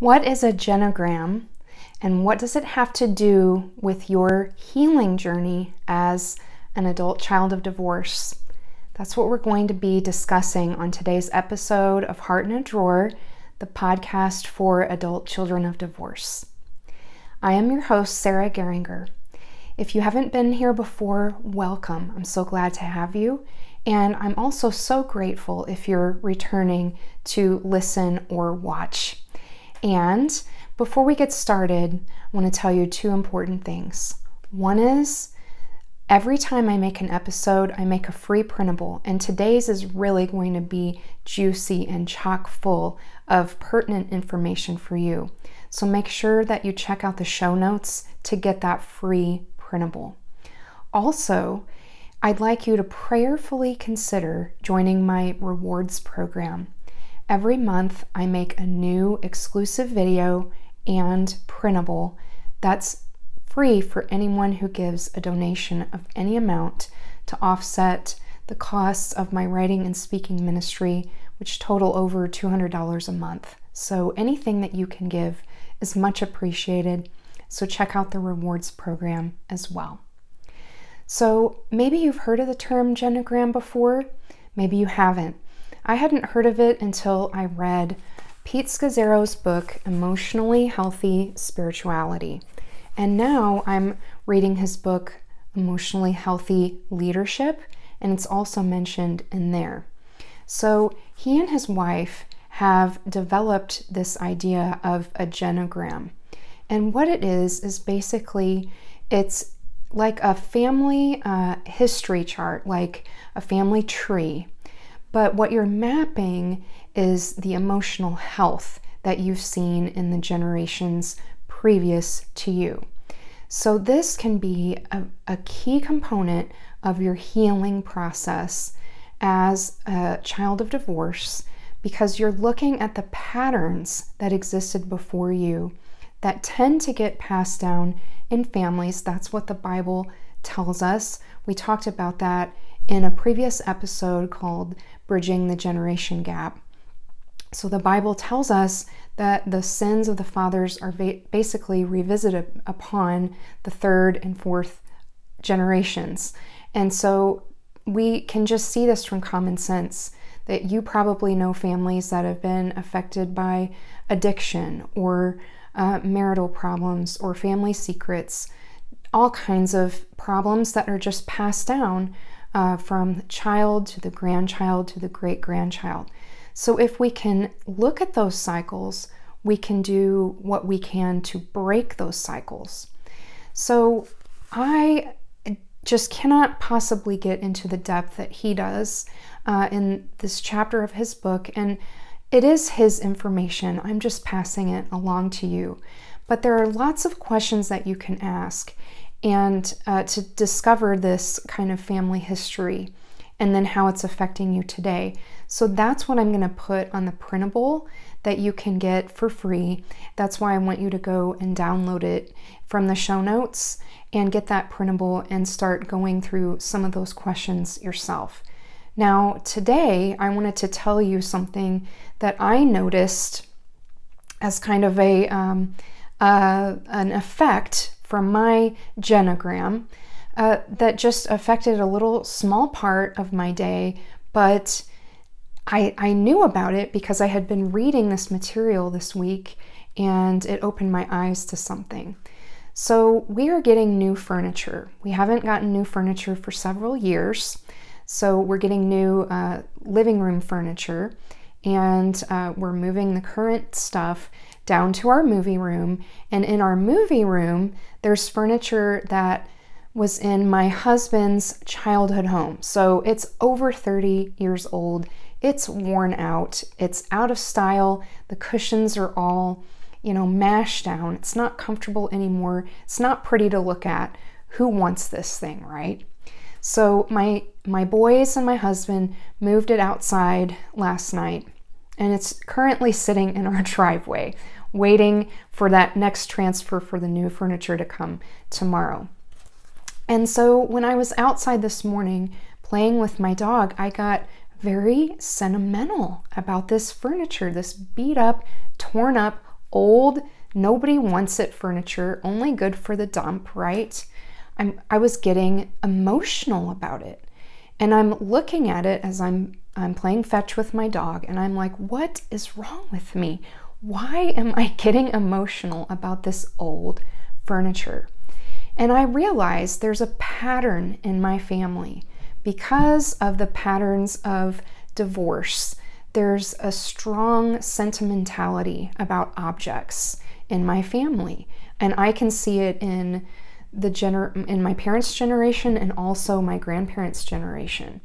What is a genogram and what does it have to do with your healing journey as an adult child of divorce? That's what we're going to be discussing on today's episode of Heart in a Drawer, the podcast for adult children of divorce. I am your host, Sarah Geringer. If you haven't been here before, welcome. I'm so glad to have you. And I'm also so grateful if you're returning to listen or watch and before we get started, I want to tell you two important things. One is every time I make an episode, I make a free printable, and today's is really going to be juicy and chock full of pertinent information for you. So make sure that you check out the show notes to get that free printable. Also, I'd like you to prayerfully consider joining my rewards program. Every month, I make a new exclusive video and printable that's free for anyone who gives a donation of any amount to offset the costs of my writing and speaking ministry, which total over $200 a month. So anything that you can give is much appreciated. So check out the rewards program as well. So maybe you've heard of the term genogram before, maybe you haven't. I hadn't heard of it until I read Pete Scazzaro's book, Emotionally Healthy Spirituality. And now I'm reading his book, Emotionally Healthy Leadership, and it's also mentioned in there. So he and his wife have developed this idea of a genogram. And what it is, is basically it's like a family uh, history chart, like a family tree. But what you're mapping is the emotional health that you've seen in the generations previous to you. So, this can be a, a key component of your healing process as a child of divorce because you're looking at the patterns that existed before you that tend to get passed down in families. That's what the Bible tells us. We talked about that in a previous episode called Bridging the Generation Gap. So the Bible tells us that the sins of the fathers are ba- basically revisited upon the third and fourth generations. And so we can just see this from common sense that you probably know families that have been affected by addiction or uh, marital problems or family secrets, all kinds of problems that are just passed down uh, from the child to the grandchild to the great grandchild. So, if we can look at those cycles, we can do what we can to break those cycles. So, I just cannot possibly get into the depth that he does uh, in this chapter of his book, and it is his information. I'm just passing it along to you. But there are lots of questions that you can ask and uh, to discover this kind of family history and then how it's affecting you today. So that's what I'm going to put on the printable that you can get for free. That's why I want you to go and download it from the show notes and get that printable and start going through some of those questions yourself. Now, today I wanted to tell you something that I noticed as kind of a um, uh, an effect from my genogram uh, that just affected a little small part of my day, but I, I knew about it because I had been reading this material this week and it opened my eyes to something. So, we are getting new furniture. We haven't gotten new furniture for several years. So, we're getting new uh, living room furniture and uh, we're moving the current stuff down to our movie room. And in our movie room, there's furniture that was in my husband's childhood home. So it's over 30 years old. It's worn out. It's out of style. The cushions are all, you know, mashed down. It's not comfortable anymore. It's not pretty to look at. Who wants this thing, right? So my my boys and my husband moved it outside last night and it's currently sitting in our driveway waiting for that next transfer for the new furniture to come tomorrow. And so when I was outside this morning playing with my dog, I got very sentimental about this furniture, this beat up, torn up, old, nobody wants it furniture, only good for the dump, right? I'm, I was getting emotional about it. And I'm looking at it as I'm I'm playing fetch with my dog and I'm like, what is wrong with me? why am I getting emotional about this old furniture? And I realized there's a pattern in my family. Because of the patterns of divorce, there's a strong sentimentality about objects in my family. And I can see it in the gener- in my parents' generation and also my grandparents' generation.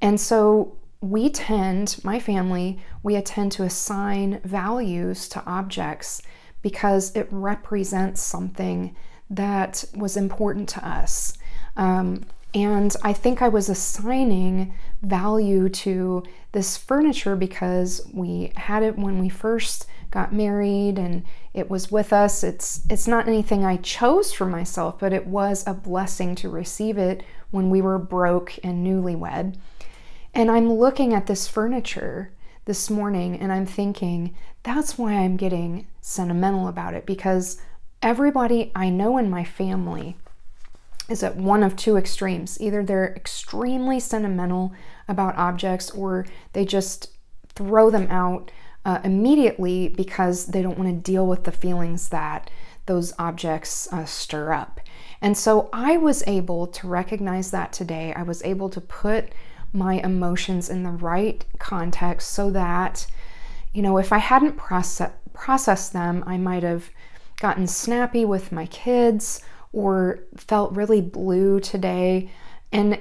And so we tend, my family, we tend to assign values to objects because it represents something that was important to us. Um, and I think I was assigning value to this furniture because we had it when we first got married and it was with us. It's it's not anything I chose for myself, but it was a blessing to receive it when we were broke and newlywed. And I'm looking at this furniture this morning and I'm thinking, that's why I'm getting sentimental about it because everybody I know in my family is at one of two extremes. Either they're extremely sentimental about objects or they just throw them out uh, immediately because they don't want to deal with the feelings that those objects uh, stir up. And so I was able to recognize that today. I was able to put my emotions in the right context so that, you know, if I hadn't process, processed them, I might have gotten snappy with my kids or felt really blue today. And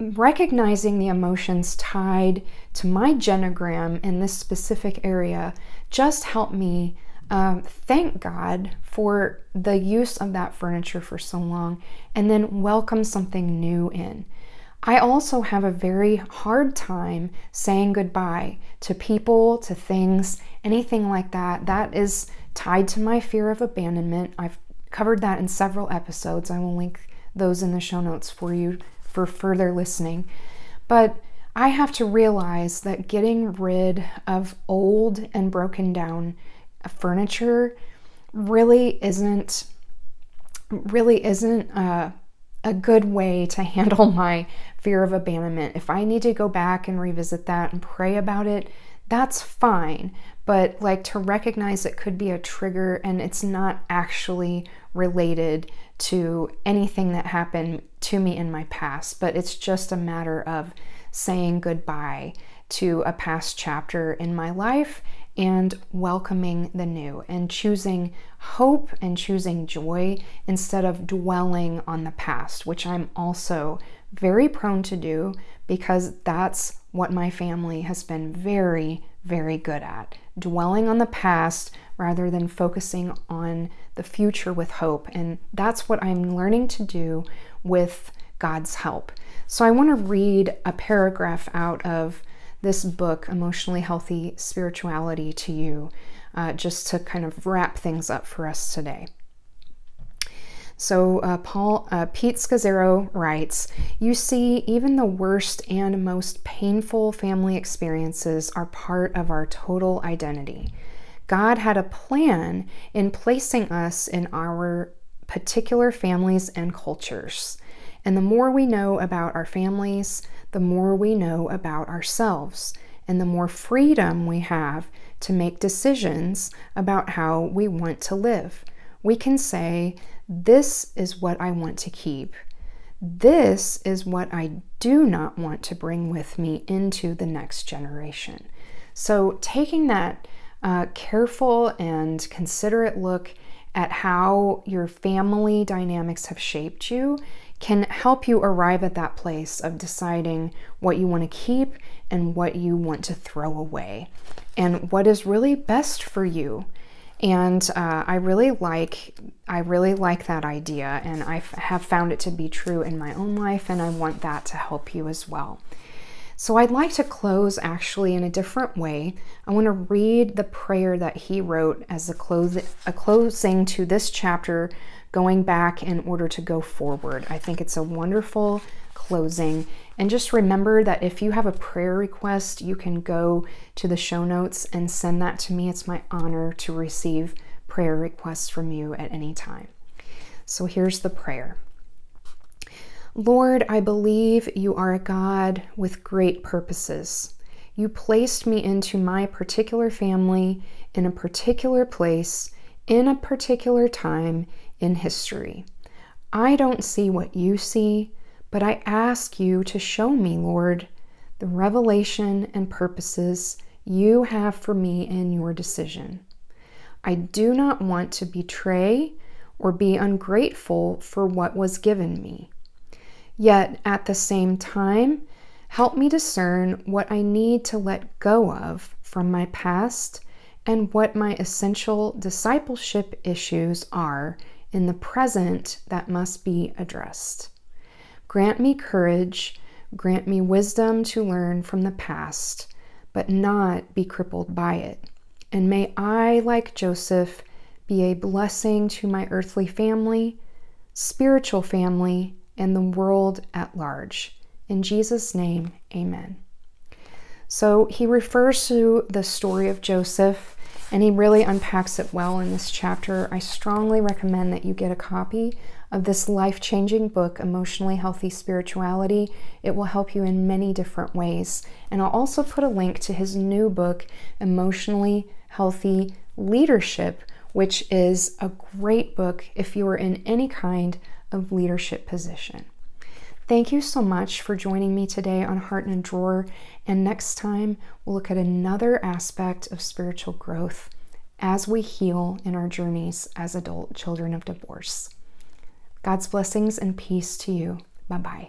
recognizing the emotions tied to my genogram in this specific area just helped me um, thank God for the use of that furniture for so long and then welcome something new in. I also have a very hard time saying goodbye to people, to things, anything like that. That is tied to my fear of abandonment. I've covered that in several episodes. I will link those in the show notes for you for further listening. But I have to realize that getting rid of old and broken down furniture really isn't really isn't a, uh, a good way to handle my fear of abandonment. If I need to go back and revisit that and pray about it, that's fine. But like to recognize it could be a trigger and it's not actually related to anything that happened to me in my past, but it's just a matter of saying goodbye to a past chapter in my life and welcoming the new and choosing hope and choosing joy instead of dwelling on the past, which I'm also very prone to do because that's what my family has been very, very good at dwelling on the past rather than focusing on the future with hope. And that's what I'm learning to do with God's help. So I want to read a paragraph out of this book, Emotionally Healthy Spirituality, to you, uh, just to kind of wrap things up for us today. So uh, Paul uh, Pete Scazzaro writes, "You see, even the worst and most painful family experiences are part of our total identity. God had a plan in placing us in our particular families and cultures." And the more we know about our families, the more we know about ourselves, and the more freedom we have to make decisions about how we want to live. We can say this is what I want to keep. This is what I do not want to bring with me into the next generation. So, taking that uh, careful and considerate look at how your family dynamics have shaped you can help you arrive at that place of deciding what you want to keep and what you want to throw away and what is really best for you and uh, I really like I really like that idea and I have found it to be true in my own life and I want that to help you as well. So I'd like to close actually in a different way. I want to read the prayer that he wrote as a, close, a closing to this chapter, going back in order to go forward. I think it's a wonderful closing and just remember that if you have a prayer request, you can go to the show notes and send that to me. It's my honor to receive prayer requests from you at any time. So here's the prayer Lord, I believe you are a God with great purposes. You placed me into my particular family, in a particular place, in a particular time in history. I don't see what you see. But I ask you to show me, Lord, the revelation and purposes you have for me in your decision. I do not want to betray or be ungrateful for what was given me. Yet at the same time, help me discern what I need to let go of from my past and what my essential discipleship issues are in the present that must be addressed. Grant me courage, grant me wisdom to learn from the past, but not be crippled by it. And may I, like Joseph, be a blessing to my earthly family, spiritual family, and the world at large. In Jesus' name, amen. So he refers to the story of Joseph and he really unpacks it well in this chapter. I strongly recommend that you get a copy of this life changing book, Emotionally Healthy Spirituality. It will help you in many different ways. And I'll also put a link to his new book, Emotionally Healthy Leadership, which is a great book if you are in any kind of leadership position. Thank you so much for joining me today on Heart and Drawer. And next time, we'll look at another aspect of spiritual growth as we heal in our journeys as adult children of divorce. God's blessings and peace to you. Bye bye.